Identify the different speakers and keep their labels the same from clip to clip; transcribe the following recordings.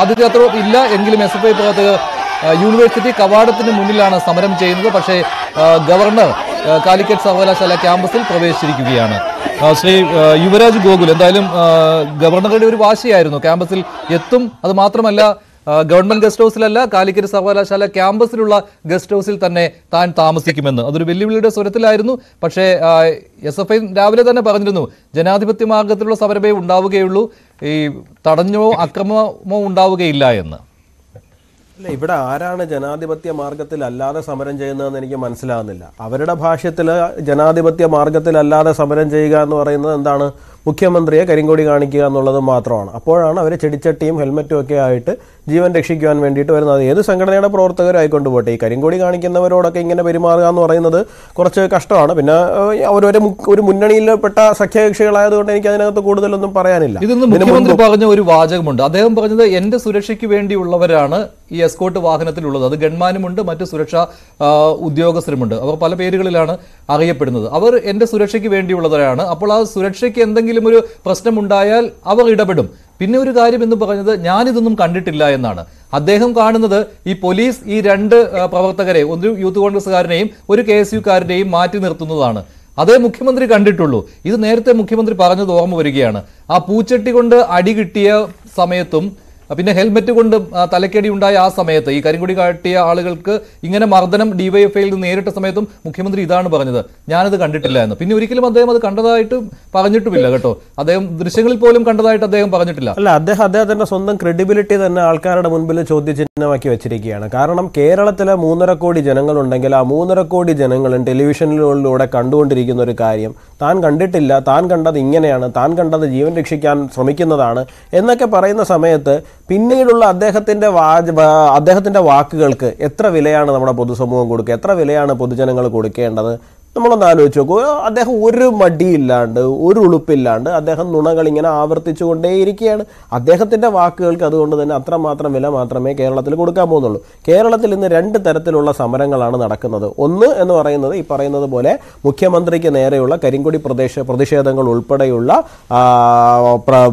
Speaker 1: ആതിഥേയത്വം ഇല്ല എങ്കിലും എസ് എഫ് ഐ പ്രവർത്തകർ യൂണിവേഴ്സിറ്റി കവാടത്തിന് മുന്നിലാണ് സമരം ചെയ്യുന്നത് പക്ഷേ ഗവർണർ കാലിക്കറ്റ് സർവകലാശാല ക്യാമ്പസിൽ പ്രവേശിച്ചിരിക്കുകയാണ് ശ്രീ യുവരാജ് ഗോകുൽ എന്തായാലും ഗവർണറുടെ ഒരു വാശിയായിരുന്നു ക്യാമ്പസിൽ എത്തും അത് മാത്രമല്ല ഗവൺമെന്റ് ഗസ്റ്റ് ഹൗസിലല്ല കാലിക്കറ്റ് സർവകലാശാല ക്യാമ്പസിലുള്ള ഗസ്റ്റ് ഹൗസിൽ തന്നെ താൻ താമസിക്കുമെന്ന് അതൊരു വെല്ലുവിളിയുടെ സ്വരത്തിലായിരുന്നു പക്ഷേ എസ് എഫ് ഐ രാവിലെ തന്നെ പറഞ്ഞിരുന്നു ജനാധിപത്യ മാർഗത്തിലുള്ള സമരമേ ഉണ്ടാവുകയുള്ളൂ ഈ തടഞ്ഞോ അക്രമമോ ഉണ്ടാവുകയില്ല എന്ന്
Speaker 2: അല്ല ഇവിടെ ആരാണ് ജനാധിപത്യ മാർഗത്തിൽ അല്ലാതെ സമരം ചെയ്യുന്നതെന്ന് എനിക്ക് മനസ്സിലാകുന്നില്ല അവരുടെ ഭാഷ്യത്തിൽ ജനാധിപത്യ മാർഗത്തിൽ അല്ലാതെ സമരം ചെയ്യുക എന്ന് പറയുന്നത് എന്താണ് മുഖ്യമന്ത്രിയെ കരിങ്കൊടി കാണിക്കുക എന്നുള്ളത് മാത്രമാണ് അപ്പോഴാണ് അവർ ചെടിച്ചട്ടിയും ഹെൽമറ്റും ഒക്കെ ആയിട്ട് ജീവൻ രക്ഷിക്കുവാൻ വേണ്ടിയിട്ട് വരുന്നത് ഏത് സംഘടനയുടെ പ്രവർത്തകരായിക്കൊണ്ട് പോട്ടെ ഈ കരിങ്കൊടി കാണിക്കുന്നവരോടൊക്കെ ഇങ്ങനെ പെരുമാറുക എന്ന് പറയുന്നത് കുറച്ച് കഷ്ടമാണ് പിന്നെ അവരൊരു ഒരു മുന്നണിയിൽപ്പെട്ട സഖ്യകക്ഷികളായതുകൊണ്ട് എനിക്ക് അതിനകത്ത് കൂടുതലൊന്നും പറയാനില്ല ഇതിന്ന് മുഖ്യമന്ത്രി
Speaker 1: പറഞ്ഞ ഒരു വാചകമുണ്ട് അദ്ദേഹം പറഞ്ഞത് എന്റെ സുരക്ഷയ്ക്ക് വേണ്ടിയുള്ളവരാണ് ഈ എസ്കോട്ട് വാഹനത്തിലുള്ളത് അത് ഗൺമാനുമുണ്ട് മറ്റ് സുരക്ഷാ ഉദ്യോഗസ്ഥരുമുണ്ട് അവർ പല പേരുകളിലാണ് അറിയപ്പെടുന്നത് അവർ എൻ്റെ സുരക്ഷയ്ക്ക് വേണ്ടിയുള്ളവരാണ് അപ്പോൾ ആ സുരക്ഷയ്ക്ക് എന്തെങ്കിലും ഒരു പ്രശ്നമുണ്ടായാൽ അവർ ഇടപെടും പിന്നെ ഒരു കാര്യം എന്ന് പറഞ്ഞത് ഞാനിതൊന്നും കണ്ടിട്ടില്ല എന്നാണ് അദ്ദേഹം കാണുന്നത് ഈ പോലീസ് ഈ രണ്ട് പ്രവർത്തകരെ ഒരു യൂത്ത് കോൺഗ്രസ്സുകാരനെയും ഒരു കെ എസ് യുക്കാരനെയും മാറ്റി നിർത്തുന്നതാണ് അതേ മുഖ്യമന്ത്രി കണ്ടിട്ടുള്ളൂ ഇത് നേരത്തെ മുഖ്യമന്ത്രി പറഞ്ഞത് ഓർമ്മ വരികയാണ് ആ പൂച്ചട്ടി കൊണ്ട് അടി കിട്ടിയ സമയത്തും പിന്നെ ഹെൽമെറ്റ് കൊണ്ട് തലക്കടി ഉണ്ടായ ആ സമയത്ത് ഈ കരിങ്കുടി കാട്ടിയ ആളുകൾക്ക് ഇങ്ങനെ മർദ്ദനം ഡിവൈഎഫ്ഐയിൽ നിന്ന് നേരിട്ട സമയത്തും മുഖ്യമന്ത്രി ഇതാണ് പറഞ്ഞത് ഞാനത് കണ്ടിട്ടില്ല എന്ന് പിന്നെ ഒരിക്കലും അദ്ദേഹം അത് കണ്ടതായിട്ട് പറഞ്ഞിട്ടുമില്ല കേട്ടോ അദ്ദേഹം ദൃശ്യങ്ങളിൽ പോലും കണ്ടതായിട്ട് അദ്ദേഹം പറഞ്ഞിട്ടില്ല
Speaker 2: അല്ല അദ്ദേഹം അദ്ദേഹത്തിന്റെ സ്വന്തം ക്രെഡിബിലിറ്റി തന്നെ ആൾക്കാരുടെ മുൻപിൽ ചോദ്യചിഹ്നമാക്കി വെച്ചിരിക്കുകയാണ് കാരണം കേരളത്തിലെ മൂന്നര കോടി ജനങ്ങളുണ്ടെങ്കിൽ ആ മൂന്നര കോടി ജനങ്ങളും ടെലിവിഷനിലൂടെ കണ്ടുകൊണ്ടിരിക്കുന്ന ഒരു കാര്യം താൻ കണ്ടിട്ടില്ല താൻ കണ്ടത് ഇങ്ങനെയാണ് താൻ കണ്ടത് ജീവൻ രക്ഷിക്കാൻ ശ്രമിക്കുന്നതാണ് എന്നൊക്കെ പറയുന്ന സമയത്ത് പിന്നീടുള്ള അദ്ദേഹത്തിൻ്റെ അദ്ദേഹത്തിൻ്റെ വാക്കുകൾക്ക് എത്ര വിലയാണ് നമ്മുടെ പൊതുസമൂഹം കൊടുക്കുക എത്ര വിലയാണ് പൊതുജനങ്ങൾ കൊടുക്കേണ്ടത് നമ്മളൊന്ന് ആലോചിച്ച് നോക്കൂ അദ്ദേഹം ഒരു മടിയില്ലാണ്ട് ഒരു ഉളുപ്പില്ലാണ്ട് അദ്ദേഹം നുണകൾ ഇങ്ങനെ കൊണ്ടേയിരിക്കുകയാണ് അദ്ദേഹത്തിൻ്റെ വാക്കുകൾക്ക് അതുകൊണ്ട് തന്നെ അത്രമാത്രം വില മാത്രമേ കേരളത്തിൽ കൊടുക്കാൻ പോകുന്നുള്ളൂ കേരളത്തിൽ ഇന്ന് രണ്ട് തരത്തിലുള്ള സമരങ്ങളാണ് നടക്കുന്നത് ഒന്ന് എന്ന് പറയുന്നത് ഈ പറയുന്നത് പോലെ മുഖ്യമന്ത്രിക്ക് നേരെയുള്ള കരിങ്കൊടി പ്രദേശ പ്രതിഷേധങ്ങൾ ഉൾപ്പെടെയുള്ള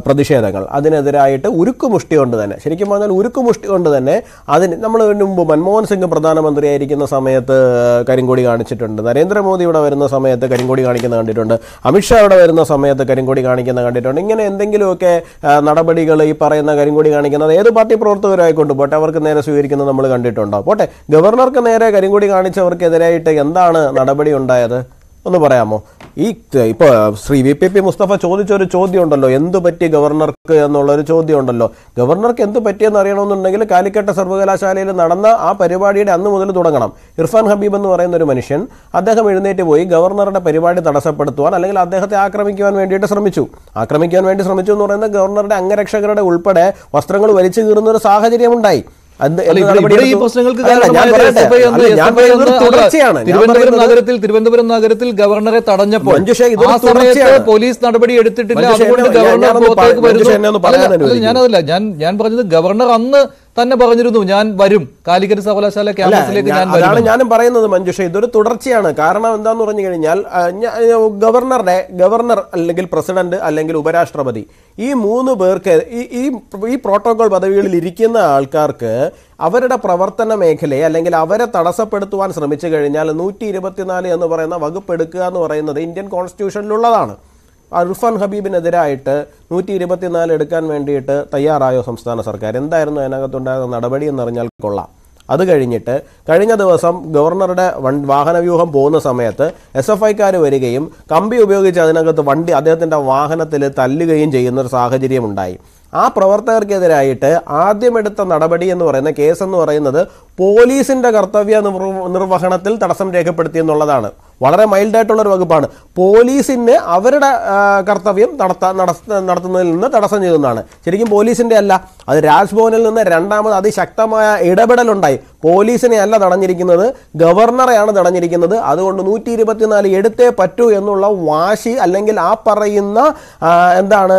Speaker 2: പ്രതിഷേധങ്ങൾ അതിനെതിരായിട്ട് ഉരുക്കുമുഷ്ടി കൊണ്ട് തന്നെ ശരിക്കും പറഞ്ഞാൽ ഉരുക്കുമുഷ്ടി കൊണ്ട് തന്നെ അതിന് നമ്മൾ മുമ്പ് മൻമോഹൻ സിംഗ് പ്രധാനമന്ത്രിയായിരിക്കുന്ന സമയത്ത് കരിങ്കൊടി കാണിച്ചിട്ടുണ്ട് നരേന്ദ്രമോദി ഇവിടെ വരുന്ന സമയത്ത് കരിങ്കൊടി കാണിക്കുന്ന കണ്ടിട്ടുണ്ട് അമിത്ഷാ ഇവിടെ വരുന്ന സമയത്ത് കരിങ്കൊടി കാണിക്കുന്ന കണ്ടിട്ടുണ്ട് ഇങ്ങനെ എന്തെങ്കിലുമൊക്കെ നടപടികൾ ഈ പറയുന്ന കരിങ്കൊടി കാണിക്കുന്നത് ഏത് പാർട്ടി പ്രവർത്തകരായിക്കൊണ്ട് പോട്ടെ അവർക്ക് നേരെ സ്വീകരിക്കുന്നത് നമ്മൾ കണ്ടിട്ടുണ്ടോ പോട്ടെ ഗവർണർക്ക് നേരെ കരിങ്കൊടി കാണിച്ചവർക്കെതിരായിട്ട് എന്താണ് നടപടി ഉണ്ടായത് ഒന്ന് പറയാമോ ഈ ഇപ്പൊ Shri V P P Mustafa ചോദിച്ച ഒരു ചോദ്യം ഉണ്ടല്ലോ പറ്റി ഗവർണർക്ക് എന്നുള്ള ചോദ്യം ഉണ്ടല്ലോ ഗവർണർക്ക് എന്ത് പറ്റിയെന്ന് അറിയണമെന്നുണ്ടെങ്കിൽ കാലിക്കട്ട സർവകലാശാലയിൽ നടന്ന ആ പരിപാടിയുടെ അന്ന് മുതൽ തുടങ്ങണം ഇർഫാൻ ഹബീബ് എന്ന് പറയുന്ന ഒരു മനുഷ്യൻ അദ്ദേഹം എഴുന്നേറ്റ് പോയി ഗവർണറുടെ പരിപാടി തടസ്സപ്പെടുത്തുവാൻ അല്ലെങ്കിൽ അദ്ദേഹത്തെ ആക്രമിക്കുവാൻ വേണ്ടിയിട്ട് ശ്രമിച്ചു ആക്രമിക്കാൻ വേണ്ടി ശ്രമിച്ചു എന്ന് പറയുന്നത് ഗവർണറുടെ അംഗരക്ഷകരുടെ ഉൾപ്പെടെ വസ്ത്രങ്ങൾ വലിച്ചു കീറുന്ന ഒരു സാഹചര്യമുണ്ടായി തിരുവനന്തപുരം നഗരത്തിൽ
Speaker 1: തിരുവനന്തപുരം നഗരത്തിൽ ഗവർണറെ തടഞ്ഞപ്പോൾ പോലീസ് നടപടി എടുത്തിട്ടില്ല അതുകൊണ്ട് ഗവർണർ ഞാനതല്ല ഞാൻ ഞാൻ പറഞ്ഞത് ഗവർണർ അന്ന് തന്നെ പറഞ്ഞിരുന്നു ഞാൻ വരും കാലിക്കറ്റ് സർവകലാശാല ക്യാമ്പസിലേക്ക് ഞാൻ അതാണ്
Speaker 2: ഞാനും പറയുന്നത് മഞ്ജുഷ ഇതൊരു തുടർച്ചയാണ് കാരണം എന്താന്ന് പറഞ്ഞു കഴിഞ്ഞാൽ ഗവർണറുടെ ഗവർണർ അല്ലെങ്കിൽ പ്രസിഡന്റ് അല്ലെങ്കിൽ ഉപരാഷ്ട്രപതി ഈ മൂന്ന് പേർക്ക് ഈ ഈ പ്രോട്ടോകോൾ പദവികളിൽ ഇരിക്കുന്ന ആൾക്കാർക്ക് അവരുടെ പ്രവർത്തന മേഖലയെ അല്ലെങ്കിൽ അവരെ തടസ്സപ്പെടുത്തുവാൻ ശ്രമിച്ചു കഴിഞ്ഞാൽ നൂറ്റി എന്ന് പറയുന്ന വകുപ്പ് എടുക്കുക എന്ന് പറയുന്നത് ഇന്ത്യൻ കോൺസ്റ്റിറ്റ്യൂഷനിലുള്ളതാണ് ഇർഫാൻ ഹബീബിനെതിരായിട്ട് നൂറ്റി ഇരുപത്തിനാല് എടുക്കാൻ വേണ്ടിയിട്ട് തയ്യാറായോ സംസ്ഥാന സർക്കാർ എന്തായിരുന്നു അതിനകത്തുണ്ടായിരുന്ന നടപടി എന്നറിഞ്ഞാൽ കൊള്ളാം അത് കഴിഞ്ഞിട്ട് കഴിഞ്ഞ ദിവസം ഗവർണറുടെ വൺ വാഹനവ്യൂഹം പോകുന്ന സമയത്ത് എസ് എഫ് ഐക്കാർ വരികയും കമ്പി ഉപയോഗിച്ച് അതിനകത്ത് വണ്ടി അദ്ദേഹത്തിൻ്റെ വാഹനത്തിൽ തല്ലുകയും ചെയ്യുന്ന ഒരു സാഹചര്യമുണ്ടായി ആ പ്രവർത്തകർക്കെതിരായിട്ട് ആദ്യമെടുത്ത നടപടി എന്ന് പറയുന്ന കേസ് എന്ന് പറയുന്നത് പോലീസിൻ്റെ കർത്തവ്യ നിർവഹണത്തിൽ തടസ്സം രേഖപ്പെടുത്തി എന്നുള്ളതാണ് വളരെ മൈൽഡായിട്ടുള്ളൊരു ഒരു വകുപ്പാണ് പോലീസിന് അവരുടെ കർത്തവ്യം നടത്താൻ നടത്തുന്നതിൽ നിന്ന് തടസ്സം ചെയ്തെന്നാണ് ശരിക്കും പോലീസിൻ്റെ അല്ല അത് രാജ്ഭവനിൽ നിന്ന് രണ്ടാമത് അതിശക്തമായ ഇടപെടലുണ്ടായി പോലീസിനെ അല്ല തടഞ്ഞിരിക്കുന്നത് ഗവർണറെയാണ് തടഞ്ഞിരിക്കുന്നത് അതുകൊണ്ട് നൂറ്റി ഇരുപത്തിനാല് എടുത്തേ പറ്റൂ എന്നുള്ള വാശി അല്ലെങ്കിൽ ആ പറയുന്ന എന്താണ്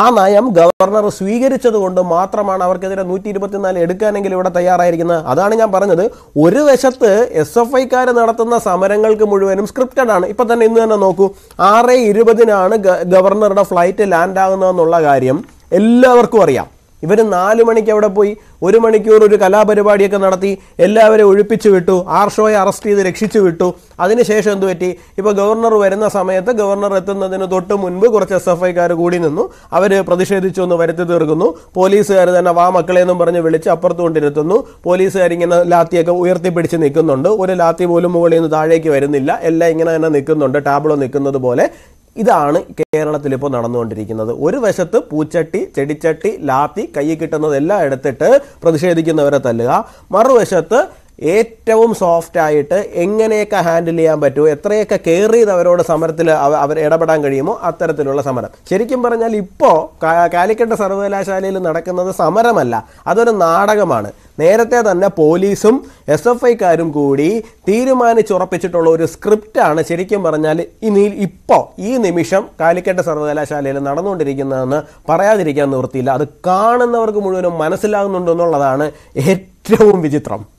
Speaker 2: ആ നയം ഗവർണർ സ്വീകരിച്ചത് കൊണ്ട് മാത്രമാണ് അവർക്കെതിരെ നൂറ്റി ഇരുപത്തിനാല് എടുക്കാനെങ്കിലും ഇവിടെ തയ്യാറായിരിക്കുന്നത് അതാണ് ഞാൻ പറഞ്ഞത് ഒരു വശത്ത് എസ് എഫ് ഐക്കാർ നടത്തുന്ന സമരങ്ങൾക്ക് മുഴുവൻ മുഴുവനും സ്ക്രിപ്റ്റഡ് ആണ് ഇപ്പം തന്നെ ഇന്ന് തന്നെ നോക്കൂ ആറ് ഇരുപതിനാണ് ഗവർണറുടെ ഫ്ലൈറ്റ് ലാൻഡ് ആകുന്നതെന്നുള്ള കാര്യം എല്ലാവർക്കും അറിയാം ഇവർ നാല് മണിക്ക് അവിടെ പോയി ഒരു മണിക്കൂർ ഒരു കലാപരിപാടിയൊക്കെ നടത്തി എല്ലാവരെ ഒഴിപ്പിച്ചു വിട്ടു ആർഷോയെ അറസ്റ്റ് ചെയ്ത് രക്ഷിച്ചു വിട്ടു അതിനുശേഷം എന്ത് പറ്റി ഇപ്പോൾ ഗവർണർ വരുന്ന സമയത്ത് ഗവർണർ എത്തുന്നതിന് തൊട്ട് മുൻപ് കുറച്ച് എസ് എഫ് ഐക്കാർ കൂടി നിന്നു അവർ പ്രതിഷേധിച്ചു എന്ന് വരുത്തി തീർക്കുന്നു പോലീസുകാർ തന്നെ വാ മക്കളെ എന്നും പറഞ്ഞ് വിളിച്ച് അപ്പുറത്ത് കൊണ്ടിരുത്തുന്നു പോലീസുകാർ ഇങ്ങനെ ലാത്തിയൊക്കെ ഉയർത്തിപ്പിടിച്ച് നിൽക്കുന്നുണ്ട് ഒരു ലാത്തി പോലും മുകളിൽ നിന്ന് താഴേക്ക് വരുന്നില്ല എല്ലാം ഇങ്ങനെ തന്നെ നിൽക്കുന്നുണ്ട് ടാബ്ലോ നിൽക്കുന്നത് പോലെ ഇതാണ് കേരളത്തിൽ ഇപ്പോൾ നടന്നുകൊണ്ടിരിക്കുന്നത് ഒരു വശത്ത് പൂച്ചട്ടി ചെടിച്ചട്ടി ലാത്തി കൈ കിട്ടുന്നതെല്ലാം എടുത്തിട്ട് പ്രതിഷേധിക്കുന്നവരെ തല്ലുക മറുവശത്ത് ഏറ്റവും സോഫ്റ്റ് ആയിട്ട് എങ്ങനെയൊക്കെ ഹാൻഡിൽ ചെയ്യാൻ പറ്റുമോ എത്രയൊക്കെ കെയർ ചെയ്ത് അവരോട് സമരത്തിൽ അവർ ഇടപെടാൻ കഴിയുമോ അത്തരത്തിലുള്ള സമരം ശരിക്കും പറഞ്ഞാൽ ഇപ്പോൾ കാലിക്കട്ട് സർവകലാശാലയിൽ നടക്കുന്നത് സമരമല്ല അതൊരു നാടകമാണ് നേരത്തെ തന്നെ പോലീസും എസ് എഫ് ഐക്കാരും കൂടി തീരുമാനിച്ചുറപ്പിച്ചിട്ടുള്ള ഒരു സ്ക്രിപ്റ്റാണ് ശരിക്കും പറഞ്ഞാൽ ഇനി ഇപ്പോൾ ഈ നിമിഷം കാലിക്കട്ട് സർവകലാശാലയിൽ നടന്നുകൊണ്ടിരിക്കുന്നതെന്ന് പറയാതിരിക്കാൻ നിവൃത്തിയില്ല അത് കാണുന്നവർക്ക് മുഴുവനും മനസ്സിലാകുന്നുണ്ടെന്നുള്ളതാണ് ഏറ്റവും വിചിത്രം